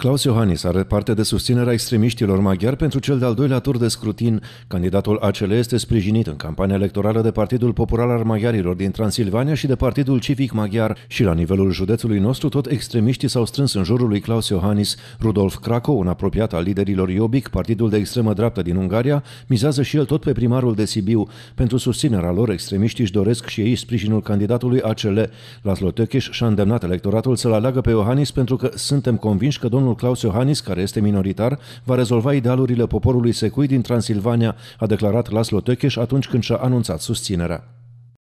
Claus Iohannis are parte de susținerea extremiștilor maghiari pentru cel de-al doilea tur de scrutin. Candidatul ACL este sprijinit în campania electorală de Partidul Popular al Maghiarilor din Transilvania și de Partidul Civic Maghiar și la nivelul județului nostru tot extremiștii s-au strâns în jurul lui Claus Iohannis. Rudolf Krakow, un apropiat al liderilor Iobic, partidul de extremă dreaptă din Ungaria, mizează și el tot pe primarul de Sibiu. Pentru susținerea lor, extremiștii își doresc și ei sprijinul candidatului ACL. La Tökis și-a îndemnat electoratul să-l aleagă pe Iohannis pentru că suntem convinși că domnul Guvernul Claus Iohannis, care este minoritar, va rezolva idealurile poporului secui din Transilvania, a declarat Laszlo Tökes atunci când și-a anunțat susținerea.